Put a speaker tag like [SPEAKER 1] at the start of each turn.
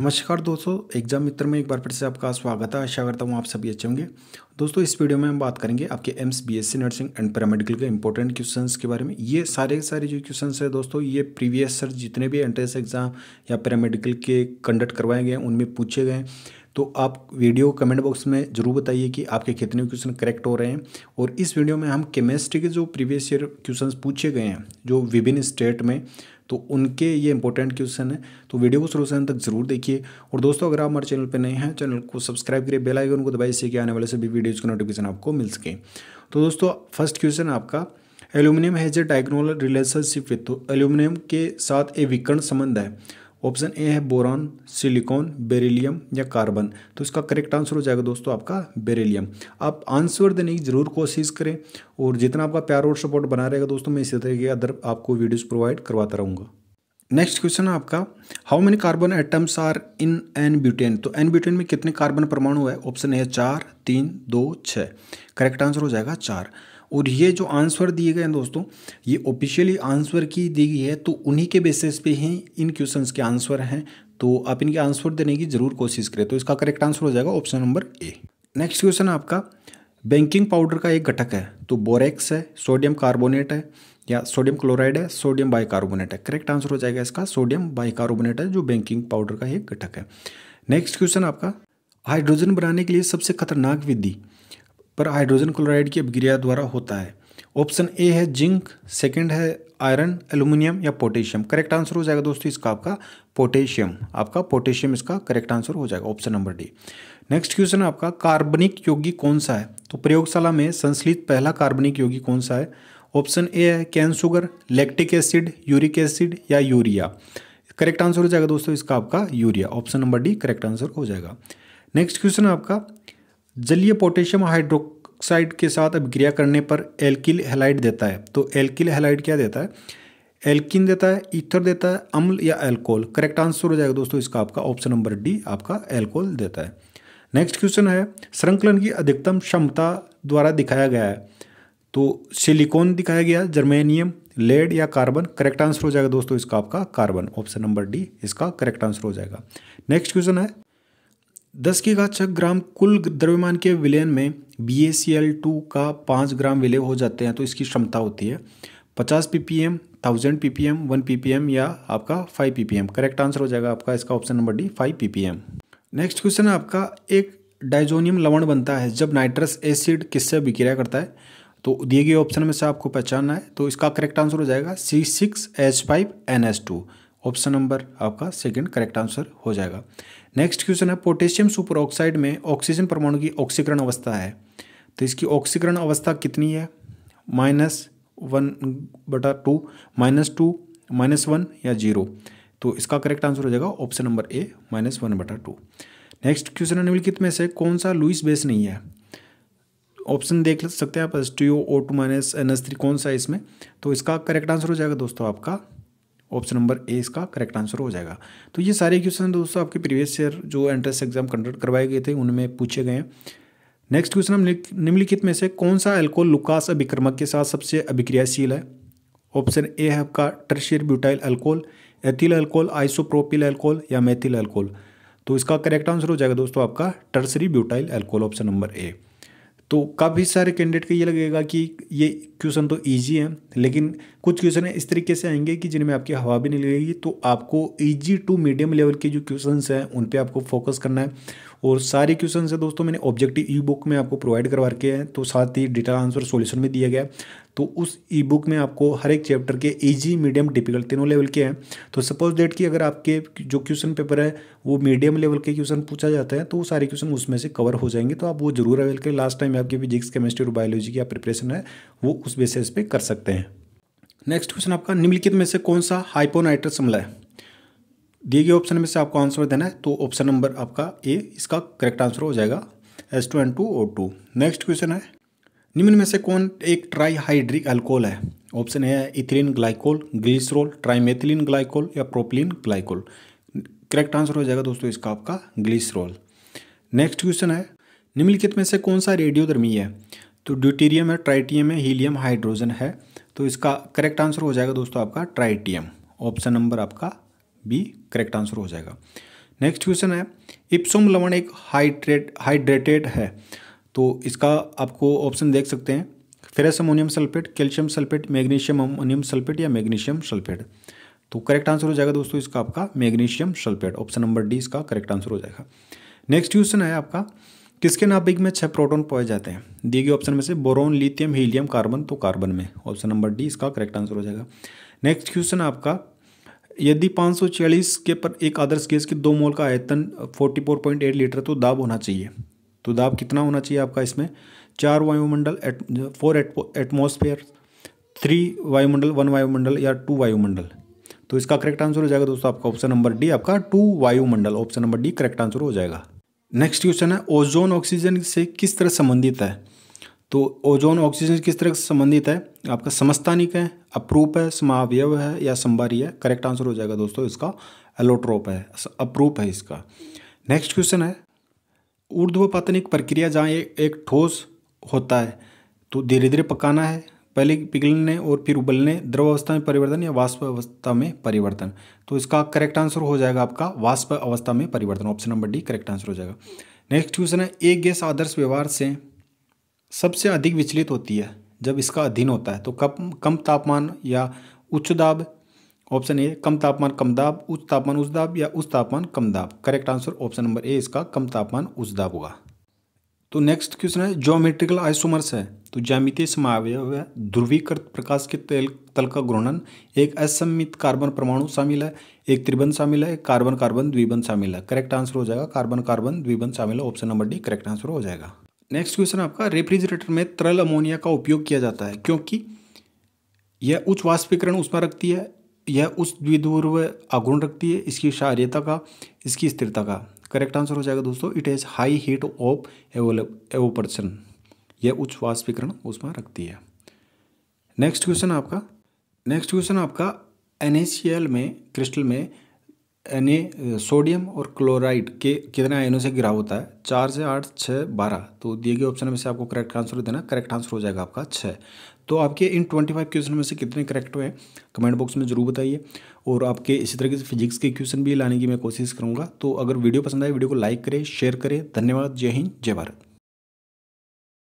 [SPEAKER 1] नमस्कार दोस्तों एग्जाम मित्र में एक बार फिर से आपका स्वागत है आशा करता हूँ आप सभी अच्छे होंगे दोस्तों इस वीडियो में हम बात करेंगे आपके AIIMS BSc nursing and paramedical के इंपॉर्टेंट क्वेश्चंस के बारे में ये सारे सारे जो क्वेश्चंस है दोस्तों ये प्रीवियस सर जितने भी एंट्रेंस एग्जाम या पैरामेडिकल के कंडक्ट करवाए गए उनमें पूछे गए तो आप वीडियो कमेंट बॉक्स में ज़रूर बताइए कि आपके कितने क्वेश्चन करेक्ट हो रहे हैं और इस वीडियो में हम केमिस्ट्री के जो प्रीवियस ईयर क्वेश्चन पूछे गए हैं जो विभिन्न स्टेट में तो उनके ये इंपॉर्टेंट क्वेश्चन है तो वीडियो को शुरू से अंत तक जरूर देखिए और दोस्तों अगर आप हमारे चैनल पर नए हैं चैनल को सब्सक्राइब करिए बेल आइकन को दबाइए इससे कि आने वाले सभी वीडियोज़ का नोटिफिकेशन आपको मिल सके तो दोस्तों फर्स्ट क्वेश्चन आपका aluminium has a diagonal relationship with aluminium के साथ ए विकर्ण संबंध है ऑप्शन ए है बोरॉन सिलिकॉन बेरिलियम या कार्बन तो इसका करेक्ट आंसर हो जाएगा दोस्तों आपका बेरिलियम आप आंसर देने की ज़रूर कोशिश करें और जितना आपका प्यार और सपोर्ट बना रहेगा दोस्तों मैं इसी तरह अदर आपको वीडियोज़ प्रोवाइड करवाता रहूँगा नेक्स्ट क्वेश्चन है आपका how many carbon atoms are in N butane तो एन ब्यूटेन में कितने कार्बन परमाणु है ऑप्शन ए चार तीन दो छः करेक्ट आंसर हो जाएगा चार और ये जो आंसर दिए गए हैं दोस्तों ये ऑफिशियली आंसर की दी गई है तो उन्हीं के बेसिस पे ही इन क्वेश्चंस के आंसर हैं तो आप इनके आंसर देने की ज़रूर कोशिश करें तो इसका करेक्ट आंसर हो जाएगा option number A next question आपका बैंकिंग पाउडर का एक घटक है तो बोरेक्स है सोडियम कार्बोनेट है या सोडियम क्लोराइड है सोडियम बाइकार्बोनेट है करेक्ट आंसर हो जाएगा इसका सोडियम बाइकार्बोनेट है जो बैंकिंग पाउडर का एक घटक है नेक्स्ट क्वेश्चन आपका हाइड्रोजन बनाने के लिए सबसे खतरनाक विधि पर हाइड्रोजन क्लोराइड की अभिक्रिया द्वारा होता है ऑप्शन ए है जिंक सेकंड है आयरन एल्यूमिनियम या पोटेशियम करेक्ट आंसर हो जाएगा दोस्तों इसका आपका पोटेशियम आपका पोटेशियम इसका करेक्ट आंसर हो जाएगा option number D next question आपका कार्बनिक योगी कौन सा है तो प्रयोगशाला में संश्लित पहला कार्बनिक योगी कौन सा है ऑप्शन ए है cane sugar lactic acid uric acid या यूरिया करेक्ट आंसर हो जाएगा दोस्तों इसका आपका urea option number D correct answer हो जाएगा नेक्स्ट क्वेश्चन आपका जलीय पोटेशियम हाइड्रोक्साइड के साथ अभिक्रिया करने पर एल्किल हेलाइड देता है तो एल्किल हेलाइड क्या देता है एल्किन देता है ईथर देता है अम्ल या एल्कोहल करेक्ट आंसर हो जाएगा दोस्तों इसका आपका ऑप्शन नंबर डी आपका एल्कोहल देता है नेक्स्ट क्वेश्चन है श्रृंखलन की अधिकतम क्षमता द्वारा दिखाया गया है तो सिलिकॉन दिखाया गया जर्मेनियम लेड या कार्बन करेक्ट आंसर हो जाएगा दोस्तों इसका आपका कार्बन ऑप्शन नंबर डी इसका करेक्ट आंसर हो जाएगा नेक्स्ट क्वेश्चन है दस के घात ग्राम कुल द्रव्यमान के विलयन में B A C L two का पाँच ग्राम विलय हो जाते हैं तो इसकी क्षमता होती है पचास P P M thousand P P M one P P M या आपका five P P M correct answer हो जाएगा आपका इसका option number D five P P M next question है आपका एक डाइजोनियम लवण बनता है जब नाइट्रस एसिड किससे विक्रिया करता है तो दिए गए ऑप्शन में से आपको पहचानना है तो इसका करेक्ट आंसर हो जाएगा C six H five N S two option number आपका सेकंड करेक्ट आंसर हो जाएगा नेक्स्ट क्वेश्चन है पोटेशियम सुपर ऑक्साइड में ऑक्सीजन परमाणु की ऑक्सीकरण अवस्था है तो इसकी ऑक्सीकरण अवस्था कितनी है माइनस वन बटा two minus two minus one या जीरो तो इसका करेक्ट आंसर हो जाएगा option number A minus one बटा टू नेक्स्ट क्वेश्चन है निम्नलिखित में से कौन सा लुइस बेस नहीं है ऑप्शन देख सकते हैं आप S T O O two minus N S three कौन सा है इसमें तो इसका करेक्ट आंसर हो जाएगा दोस्तों आपका ऑप्शन नंबर ए इसका करेक्ट आंसर हो जाएगा तो ये सारे क्वेश्चन दोस्तों आपके प्रीवियस ईयर जो एंट्रेंस एग्जाम कंडक्ट करवाए गए थे उनमें पूछे गए हैं नेक्स्ट क्वेश्चन हम निम्नलिखित में से कौन सा एल्कोल लुकास अभिक्रमक के साथ सबसे अभिक्रियाशील है ऑप्शन ए है आपका tertiary butyl alcohol ethyl alcohol isopropyl alcohol या मेथिल एल्कोल तो इसका करेक्ट आंसर हो जाएगा दोस्तों आपका tertiary butyl alcohol option number A तो काफ़ी सारे कैंडिडेट को ये लगेगा कि ये क्वेश्चन तो इजी है लेकिन कुछ क्वेश्चन इस तरीके से आएंगे कि जिनमें आपकी हवा भी नहीं लगेगी तो आपको इजी टू मीडियम लेवल के जो क्वेश्चंस हैं उन पे आपको फोकस करना है और सारे क्वेश्चन है दोस्तों मैंने ऑब्जेक्टिव ई बुक में आपको प्रोवाइड करवा रखे हैं तो साथ ही डिटेल आंसर सोल्यूशन भी दिया गया तो उस ई बुक में आपको हर एक चैप्टर के ईजी मीडियम डिफिकल्ट तीनों लेवल के हैं तो सपोज डेट कि अगर आपके जो क्वेश्चन पेपर है वो मीडियम लेवल के क्वेश्चन पूछा जाता है तो वो सारे क्वेश्चन उसमें से कवर हो जाएंगे तो आप वो जरूर अवेल करें लास्ट टाइम आपके फिजिक्स केमिस्ट्री और बायोलॉजी की प्रिपरेशन है वो उस बेसिस पे कर सकते हैं नेक्स्ट क्वेश्चन आपका निम्नलिखित में से कौन सा हाइपोनाइट्रस हमला है दिए गए ऑप्शन में से आपको आंसर देना है तो ऑप्शन नंबर आपका ए इसका करेक्ट आंसर हो जाएगा S two N two O two next question है निम्न में से कौन एक ट्राईहाइड्रिक अल्कोहल है ऑप्शन है ethylene glycol glycerol trimethylene glycol या प्रोपिलीन ग्लाइकोल करेक्ट आंसर हो जाएगा दोस्तों इसका आपका ग्लिसरोल नेक्स्ट क्वेश्चन है निम्नलिखित में से कौन सा रेडियोधर्मी है तो ड्यूटीरियम है ट्राइटियम है हीलियम हाइड्रोजन है तो इसका करेक्ट आंसर हो जाएगा दोस्तों आपका ट्राइटियम ऑप्शन नंबर आपका बी करेक्ट आंसर हो जाएगा नेक्स्ट क्वेश्चन है इप्सोम लवण एक हाइड्रेट हाइड्रेटेड है तो इसका आपको ऑप्शन देख सकते हैं ferrous ammonium sulphate calcium sulphate magnesium ammonium sulphate या मैग्नीशियम सल्फेट तो करेक्ट आंसर हो जाएगा दोस्तों इसका आपका magnesium sulphate option number D इसका करेक्ट आंसर हो जाएगा नेक्स्ट क्वेश्चन है आपका किसके नाभिक में छह प्रोटॉन पाए जाते हैं दिए गए ऑप्शन में से बोरोन लिथियम हीलियम कार्बन तो कार्बन में ऑप्शन नंबर डी इसका करेक्ट आंसर हो जाएगा नेक्स्ट क्वेश्चन आपका यदि 546 के पर एक आदर्श गैस के दो मोल का आयतन 44.8 लीटर तो दाब होना चाहिए तो दाब कितना होना चाहिए आपका इसमें चार वायुमंडल एट फोर एटमोसफेयर थ्री वायुमंडल वन वायुमंडल या टू वायुमंडल तो इसका करेक्ट आंसर हो जाएगा दोस्तों आपका ऑप्शन नंबर डी आपका टू वायुमंडल option number D correct answer हो जाएगा नेक्स्ट क्वेश्चन है ओजोन ऑक्सीजन से किस तरह संबंधित है तो ओजोन ऑक्सीजन किस तरह से संबंधित है आपका समस्तानिक है अप्रूप है समावयव है या संबारी है करेक्ट आंसर हो जाएगा दोस्तों इसका एलोट्रोप है अप्रूप है इसका नेक्स्ट क्वेश्चन है ऊर्ध्वपातनिक प्रक्रिया जहाँ एक ठोस होता है तो धीरे धीरे पकाना है पहले पिघलने और फिर उबलने द्रव अवस्था में परिवर्तन या वाष्प अवस्था में परिवर्तन तो इसका करेक्ट आंसर हो जाएगा आपका वाष्प अवस्था में परिवर्तन option number D correct answer हो जाएगा नेक्स्ट क्वेश्चन है एक गैस आदर्श व्यवहार से सबसे अधिक विचलित होती है जब इसका अधीन होता है तो कम कम तापमान या उच्च दाब ऑप्शन ए कम तापमान कम दाब उच्च तापमान उच्च दाब या उच्च तापमान कम दाब correct answer option number A इसका कम तापमान उच्च दाब होगा तो नेक्स्ट क्वेश्चन है ज्योमेट्रिकल आइसोमर्स है तो ज्यामितीय समावय ध्रुवीकृत प्रकाश के तेल तल का घूर्णन एक असमित कार्बन परमाणु शामिल है एक त्रिबंध शामिल है एक कार्बन कार्बन द्विबंध शामिल है करेक्ट आंसर हो जाएगा कार्बन कार्बन द्विबंध शामिल है option number D correct answer हो जाएगा नेक्स्ट क्वेश्चन आपका रेफ्रिजरेटर में तरल अमोनिया का उपयोग किया जाता है क्योंकि यह उच्च वाष्पीकरण उसमें रखती है यह उस द्विध्रुव आगुण रखती है इसकी शार्यता का इसकी स्थिरता का करेक्ट आंसर हो जाएगा दोस्तों it is high heat of evaporation यह उच्च वाष्पीकरण उसमें रखती है नेक्स्ट क्वेश्चन आपका नेक्स्ट क्वेश्चन आपका एन में क्रिस्टल में एन सोडियम और क्लोराइड के कितने आयनों से घिरा होता है चार से आठ छः बारह तो दिए गए ऑप्शन में से आपको करेक्ट आंसर देना करेक्ट आंसर हो जाएगा आपका छः तो आपके इन ट्वेंटी फाइव क्वेश्चन में से कितने करेक्ट हुए कमेंट बॉक्स में जरूर बताइए और आपके इसी तरीके से फिजिक्स के क्वेश्चन भी लाने की मैं कोशिश करूँगा तो अगर वीडियो पसंद आए वीडियो को लाइक करें शेयर करें धन्यवाद जय हिंद जय भारत